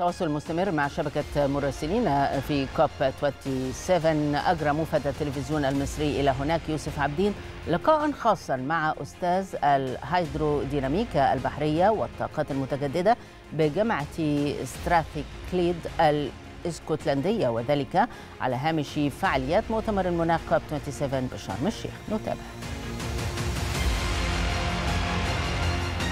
تواصل مستمر مع شبكة مراسلين في كوب 27 أجرى موفد التلفزيون المصري إلى هناك يوسف عبدين لقاء خاصا مع أستاذ الهيدروديناميكا البحرية والطاقات المتجددة بجامعة ستراثيك كليد الاسكتلندية وذلك على هامش فعاليات مؤتمر المناخ كوب 27 بشرم الشيخ نتابع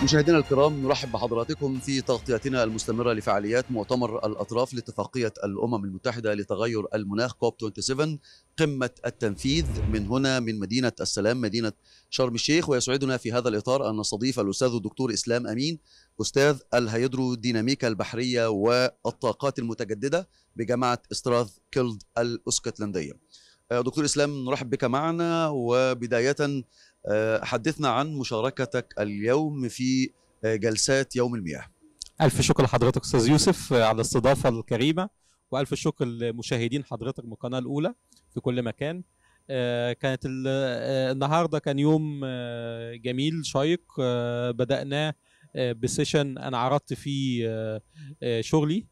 مشاهدينا الكرام نرحب بحضراتكم في تغطيتنا المستمره لفعاليات مؤتمر الاطراف لاتفاقيه الامم المتحده لتغير المناخ كوب 27 قمه التنفيذ من هنا من مدينه السلام مدينه شرم الشيخ ويسعدنا في هذا الاطار ان نستضيف الاستاذ الدكتور اسلام امين استاذ الهيدروديناميكا البحريه والطاقات المتجدده بجامعه استراذ كيلد الاسكتلنديه. آه، دكتور اسلام نرحب بك معنا وبدايه آه، حدثنا عن مشاركتك اليوم في آه، جلسات يوم المياه ألف شكر لحضرتك أستاذ يوسف آه، على الاستضافة الكريمة وألف شكر لمشاهدين حضرتك من القناة الأولى في كل مكان كانت النهاردة كان يوم جميل شيق بدأناه بسيشن أنا عرضت فيه شغلي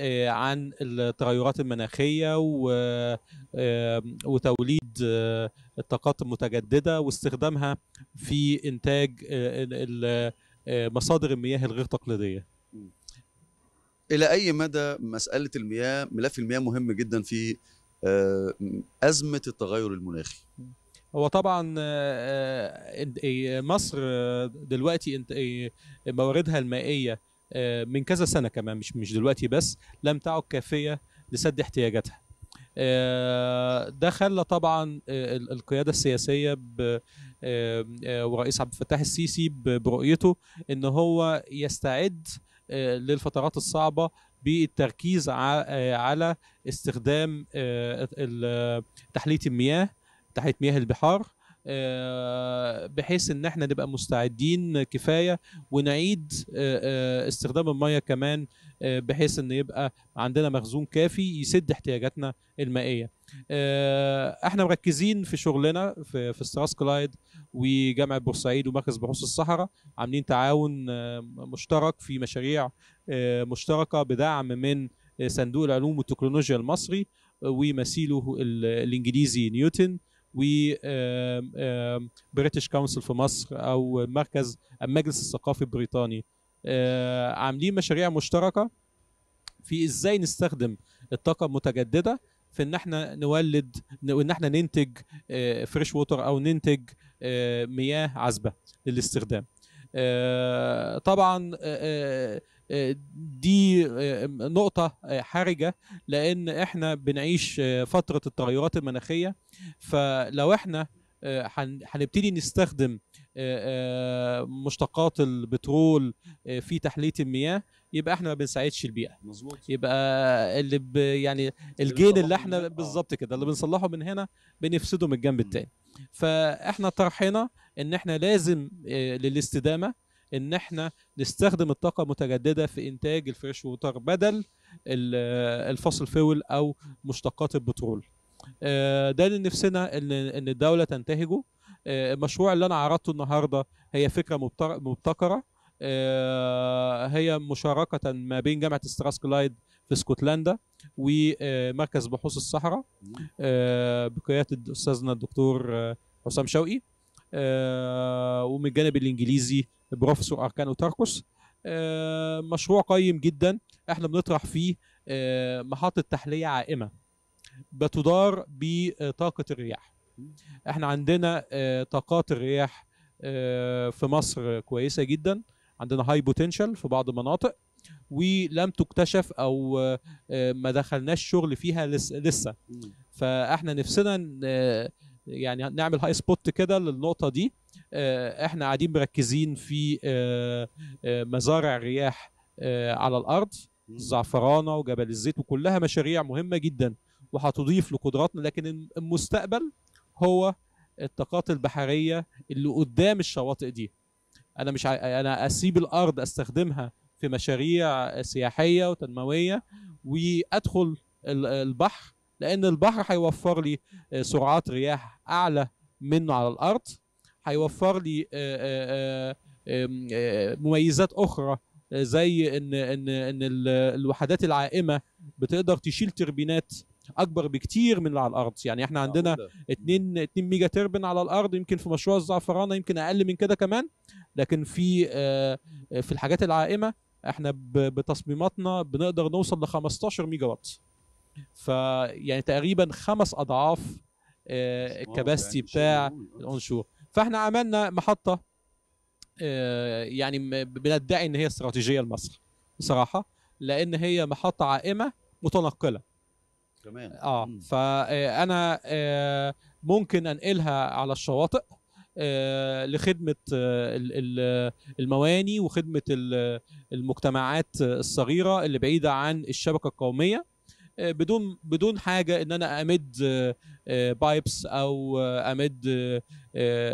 آه، عن التغيرات المناخيه وتوليد الطاقات آه، المتجدده واستخدامها في انتاج آه، مصادر المياه الغير تقليديه الى اي مدى مساله المياه ملف المياه مهم جدا في ازمه التغير المناخي هو طبعا إيه، مصر دلوقتي إيه، مواردها المائيه آه، من كذا سنه كمان مش مش دلوقتي بس لم تعد كافيه لسد احتياجاتها آه، ده خلى طبعا آه، القياده السياسيه ورئيس عبد الفتاح السيسي برؤيته ان هو يستعد للفترات الصعبه بالتركيز على استخدام تحليه المياه تحليه مياه البحار آه، بحيث ان احنا نبقى مستعدين كفايه ونعيد آه، آه، استخدام الميه كمان بحيث ان يبقى عندنا مخزون كافي يسد احتياجاتنا المائيه احنا مركزين في شغلنا في, في ستراس كلايد وجامعه بورسعيد ومركز بحوث الصحراء عاملين تعاون مشترك في مشاريع مشتركه بدعم من صندوق العلوم والتكنولوجيا المصري ومثيله الانجليزي نيوتن وبريتش كونسل في مصر او مركز المجلس الثقافي البريطاني آه، عاملين مشاريع مشتركه في ازاي نستخدم الطاقه المتجدده في ان احنا نولد وان احنا ننتج فريش آه، ووتر او ننتج آه، مياه عذبه للاستخدام طبعا آه، دي آه، نقطة آه، حرجة لأن إحنا بنعيش فترة التغيرات المناخية فلو إحنا هنبتدي نستخدم مشتقات البترول في تحليه المياه يبقى احنا ما بنساعدش البيئه مظبوط يبقى اللي ب يعني الجين اللي احنا بالظبط كده اللي بنصلحه من هنا بنفسده من الجنب التاني فاحنا طرحنا ان احنا لازم للاستدامه ان احنا نستخدم الطاقه المتجدده في انتاج الفريش ووتر بدل الفصل فيول او مشتقات البترول آه، ده اللي نفسنا ان الدوله تنتهجه آه، المشروع اللي انا عرضته النهارده هي فكره مبتكره آه، هي مشاركه ما بين جامعه ستراسكلايد في اسكتلندا ومركز بحوث الصحراء بقياده استاذنا الدكتور حسام شوقي آه، ومن الجانب الانجليزي بروفيسور اركانو تاركوس آه، مشروع قيم جدا احنا بنطرح فيه آه، محطه تحليه عائمه بتدار بطاقه الرياح احنا عندنا طاقات الرياح في مصر كويسه جدا عندنا هاي بوتنشال في بعض المناطق ولم تكتشف او ما دخلناش شغل فيها لسه فاحنا نفسنا يعني نعمل هاي سبوت كده للنقطه دي آه، احنا قاعدين مركزين في آه، آه، مزارع رياح على الارض الزعفرانه وجبل الزيت وكلها مشاريع مهمه جدا وهتضيف لقدراتنا لكن المستقبل هو الطاقات البحريه اللي قدام الشواطئ دي انا مش انا اسيب الارض استخدمها في مشاريع سياحيه وتنمويه وادخل البحر لان البحر هيوفر لي آه، سرعات رياح اعلى منه على الارض هيوفر لي آه، آه، مميزات اخرى زي ان ان ان الوحدات العائمه بتقدر تشيل تربينات اكبر بكتير من اللي على الارض يعني احنا عندنا 2 2 ميجا تربن على الارض يمكن في مشروع الزعفرانه يمكن اقل من كده كمان لكن في في الحاجات العائمه احنا بتصميماتنا بنقدر نوصل ل 15 ميجا وات فيعني تقريبا خمس اضعاف آه، الكباستي يعني بتاع آه. الانشور فاحنا عملنا محطه آه، يعني بندعي ان هي استراتيجيه لمصر بصراحه لان هي محطه عائمه متنقله تمام اه فانا ممكن انقلها على الشواطئ لخدمه المواني وخدمه المجتمعات الصغيره اللي بعيده عن الشبكه القوميه آه، بدون بدون حاجه ان انا امد بايبس آه، آه، او امد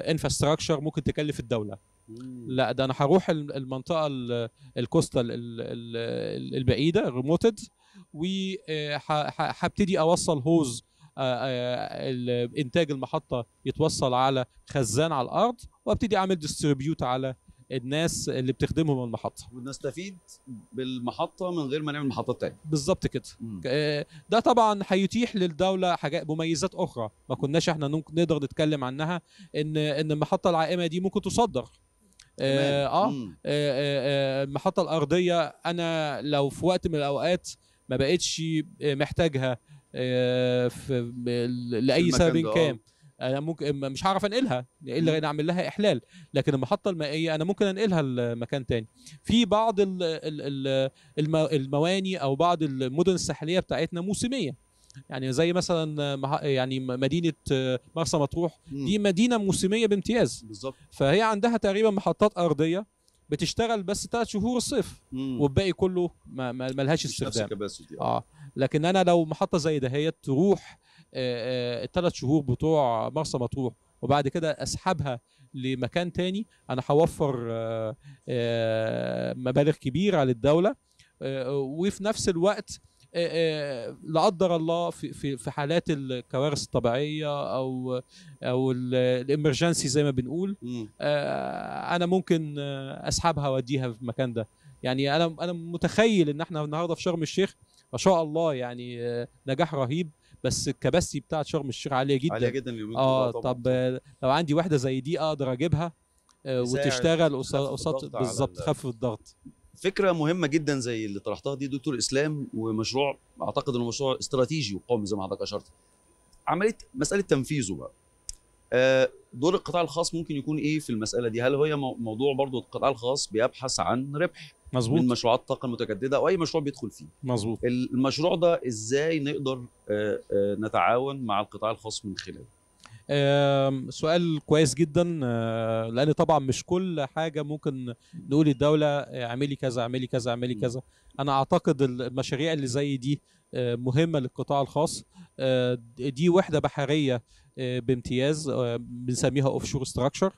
انفراستراكشر ممكن تكلف الدوله لا ده انا هروح المنطقه الكوستال البعيده الريموتد وهبتدي اوصل هوز انتاج المحطه يتوصل على خزان على الارض وابتدي اعمل ديستريبيوت على الناس اللي بتخدمهم المحطه ونستفيد بالمحطه من غير ما نعمل محطات تانية بالظبط كده آه، ده طبعا هيتيح للدوله حاجات مميزات اخرى ما كناش احنا نقدر نتكلم عنها ان ان المحطه العائمه دي ممكن تصدر آه، آه،, آه, آه, آه المحطه الارضيه انا لو في وقت من الاوقات ما بقتش محتاجها في لاي سبب كان انا ممكن مش هعرف انقلها إيه الا اعمل لها احلال لكن المحطه المائيه انا ممكن انقلها لمكان تاني في بعض المواني او بعض المدن الساحليه بتاعتنا موسميه يعني زي مثلا يعني مدينه مرسى مطروح دي مدينه موسميه بامتياز بالظبط فهي عندها تقريبا محطات ارضيه بتشتغل بس ثلاث شهور الصيف والباقي كله ما لهاش استخدام اه لكن انا لو محطه زي دهيت تروح آه، آه، الثلاث شهور بتوع مرسى مطروح وبعد كده اسحبها لمكان تاني انا هوفر آه، مبالغ كبيره للدوله وفي نفس الوقت لا قدر الله في في حالات الكوارث الطبيعيه او او الامرجنسي زي ما بنقول انا ممكن اسحبها واديها في المكان ده يعني انا انا متخيل ان احنا النهارده في شرم الشيخ ما شاء الله يعني نجاح رهيب بس الكباسي بتاعت شرم الشيخ عاليه جدا عاليه جدا اه, آه، طب لو عندي واحده زي دي اقدر اجيبها آه، وتشتغل قصاد بالظبط تخفف الضغط فكره مهمه جدا زي اللي طرحتها دي دكتور اسلام ومشروع اعتقد انه مشروع استراتيجي وقومي زي ما حضرتك اشرت عمليه مساله تنفيذه بقى آه دور القطاع الخاص ممكن يكون ايه في المساله دي هل هي موضوع برضو القطاع الخاص بيبحث عن ربح مظبوط من مشروعات الطاقه المتجدده او اي مشروع بيدخل فيه مظبوط المشروع ده ازاي نقدر نتعاون مع القطاع الخاص من خلاله سؤال كويس جدا آه، لان طبعا مش كل حاجه ممكن نقول الدوله آه، اعملي كذا اعملي كذا اعملي كذا انا اعتقد المشاريع اللي زي دي آه، مهمه للقطاع الخاص دي وحده بحريه بامتياز بنسميها اوف شور ستراكشر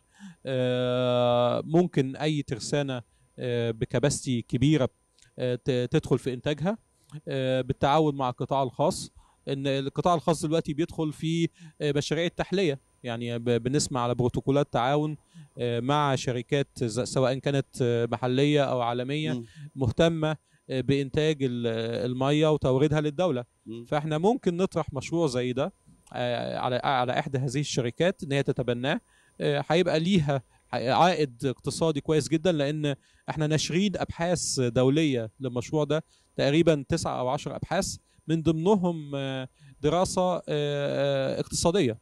ممكن اي ترسانه بكباستي كبيره تدخل في انتاجها بالتعاون مع القطاع الخاص ان القطاع الخاص دلوقتي بيدخل في مشاريع آه، التحليه يعني بنسمع على بروتوكولات تعاون آه، مع شركات سواء كانت آه، محليه او عالميه مهتمه بانتاج الميه وتوريدها للدوله فاحنا ممكن نطرح مشروع زي ده على على احدى هذه الشركات ان هي تتبناه هيبقى ليها عائد اقتصادي كويس جدا لان احنا ناشرين ابحاث دوليه للمشروع ده تقريبا تسعة او عشر ابحاث من ضمنهم آه، دراسه آه، آه، اقتصاديه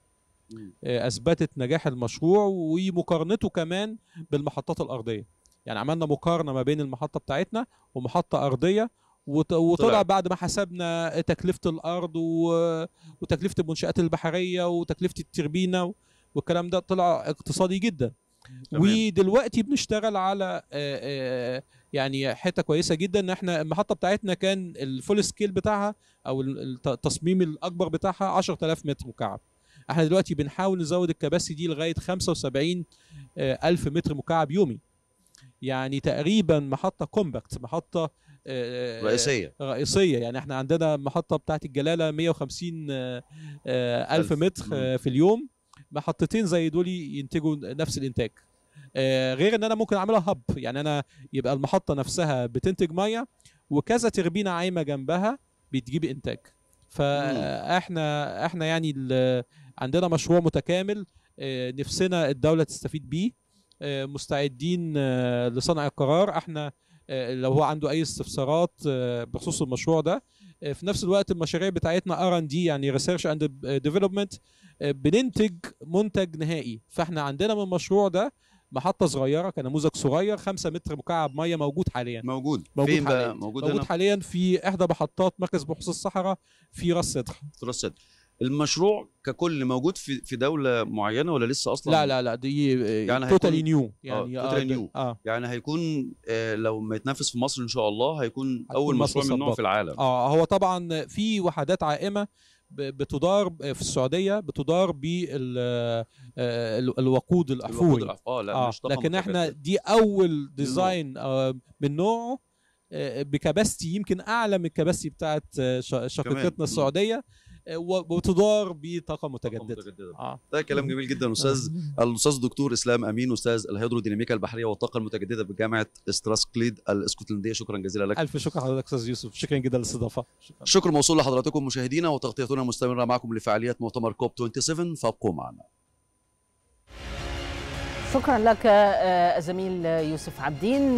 اثبتت نجاح المشروع ومقارنته كمان بالمحطات الارضيه يعني عملنا مقارنه ما بين المحطه بتاعتنا ومحطه ارضيه وطلع بعد ما حسبنا تكلفه الارض وتكلفه المنشات البحريه وتكلفه التربينه والكلام ده طلع اقتصادي جدا ودلوقتي بنشتغل على يعني حته كويسه جدا ان احنا المحطه بتاعتنا كان الفول سكيل بتاعها او التصميم الاكبر بتاعها 10000 متر مكعب احنا دلوقتي بنحاول نزود الكباسي دي لغايه 75 آه، الف متر مكعب يومي يعني تقريبا محطه كومباكت محطه آه، رئيسيه آه، رئيسيه يعني احنا عندنا محطه بتاعه الجلاله 150 الف متر في اليوم محطتين زي دول ينتجوا نفس الانتاج آه، غير ان انا ممكن اعملها هب يعني انا يبقى المحطه نفسها بتنتج ميه وكذا تربينه عايمه جنبها بتجيب انتاج فاحنا احنا يعني عندنا مشروع متكامل آه، نفسنا الدوله تستفيد بيه آه، مستعدين لصنع القرار احنا لو هو عنده اي استفسارات بخصوص المشروع ده في نفس الوقت المشاريع بتاعتنا ار ان دي يعني ريسيرش اند ديفلوبمنت بننتج منتج نهائي فاحنا عندنا من المشروع ده محطه صغيره كنموذج صغير 5 متر مكعب ميه موجود حاليا موجود موجود فين حاليا. بقى موجود, موجود حاليا في احدى محطات مركز بحوث الصحراء في راس سدر في راس سدر المشروع ككل موجود في في دوله معينه ولا لسه اصلا لا لا لا دي يعني توتالي آه، نيو يعني آه توتالي نيو آه. يعني هيكون آه لو ما يتنافس في مصر ان شاء الله هيكون, هيكون اول مشروع من نوعه في العالم اه هو طبعا في وحدات عائمه بتدار في السعوديه بتدار بالوقود الاحفوري آه، الوقود آه، لا آه. لكن احنا دي اول ديزاين آه، من نوعه بكباستي يمكن اعلى من الكباستي بتاعت شقيقتنا السعوديه وتدار بطاقه متجدده, طاقة متجددة. آه. ده كلام جميل جدا آه. استاذ الاستاذ دكتور اسلام امين استاذ الهيدروديناميكا البحريه والطاقه المتجدده بجامعه استراسكليد الاسكتلنديه شكرا جزيلا لك الف شكر حضرتك استاذ يوسف شكرا جدا للاستضافه شكرا شكر موصول لحضراتكم مشاهدينا وتغطيتنا مستمره معكم لفعاليات مؤتمر كوب 27 فابقوا معنا شكرا لك آه، زميل يوسف عبدين